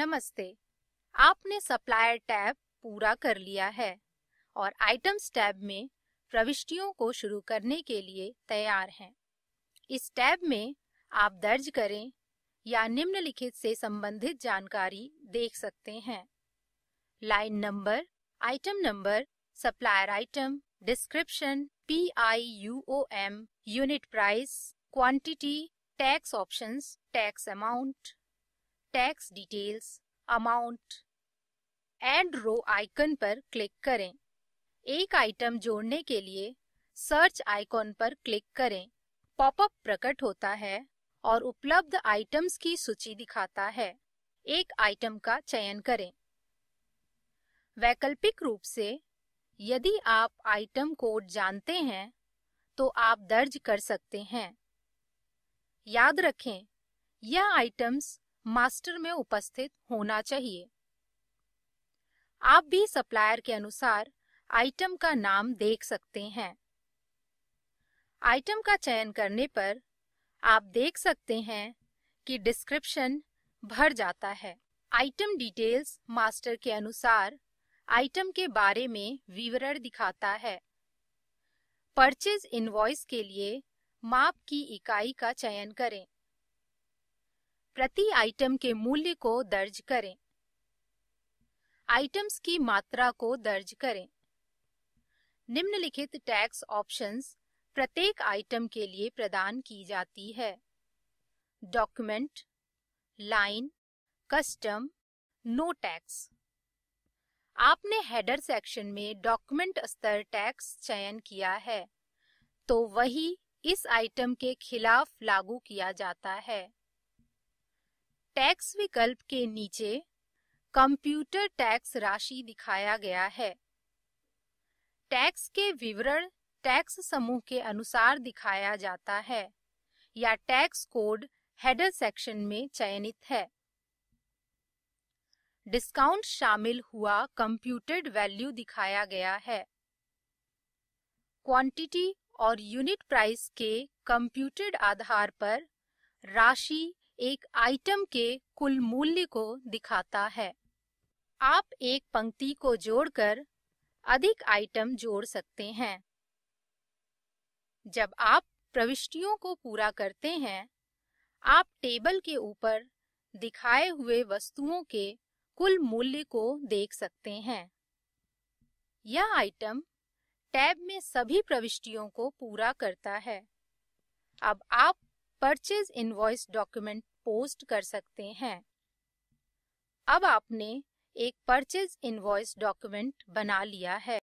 नमस्ते आपने supplier tab पूरा कर लिया है और आइटम्स टैब में प्रविष्टियों को शुरू करने के लिए तैयार हैं इस टैब में आप दर्ज करें या निम्नलिखित से संबंधित जानकारी देख सकते हैं line number item number supplier item description P I U O M unit price quantity tax options tax amount tax details amount and row icon पर क्लिक करें एक आइटम जोड़ने के लिए सर्च आइकन पर क्लिक करें पॉपअप प्रकट होता है और उपलब्ध आइटम्स की सूची दिखाता है एक आइटम का चयन करें वैकल्पिक रूप से यदि आप आइटम कोड जानते हैं तो आप दर्ज कर सकते हैं याद रखें यह आइटम्स मास्टर में उपस्थित होना चाहिए आप भी सप्लायर के अनुसार आइटम का नाम देख सकते हैं आइटम का चयन करने पर आप देख सकते हैं कि डिस्क्रिप्शन भर जाता है आइटम डिटेल्स मास्टर के अनुसार आइटम के बारे में विवरण दिखाता है परचेज इनवॉइस के लिए माप की इकाई का चयन करें प्रति आइटम के मूल्य को दर्ज करें आइटम्स की मात्रा को दर्ज करें निम्नलिखित टैक्स ऑप्शंस प्रत्येक आइटम के लिए प्रदान की जाती है document line custom no tax आपने हेडर सेक्शन में डॉक्यूमेंट स्तर टैक्स चयन किया है तो वही इस आइटम के खिलाफ लागू किया जाता है टैक्स विकल्प के नीचे कंप्यूटर टैक्स राशि दिखाया गया है टैक्स के विवरण टैक्स समूह के अनुसार दिखाया जाता है या टैक्स कोड हेडर सेक्शन में चयनित है डिस्काउंट शामिल हुआ कंप्यूटेड वैल्यू दिखाया गया है क्वांटिटी और यूनिट प्राइस के कंप्यूटेड आधार पर राशि एक आइटम के कुल मूल्य को दिखाता है आप एक पंक्ति को जोड़कर अधिक आइटम जोड़ सकते हैं जब आप प्रविष्टियों को पूरा करते हैं आप टेबल के ऊपर दिखाए हुए वस्तुओं के कुल मूल्य को देख सकते हैं यह आइटम टैब में सभी प्रविष्टियों को पूरा करता है अब आप परचेज इनवॉइस डॉक्यूमेंट पोस्ट कर सकते हैं अब आपने एक परचेज इनवॉइस डॉक्यूमेंट बना लिया है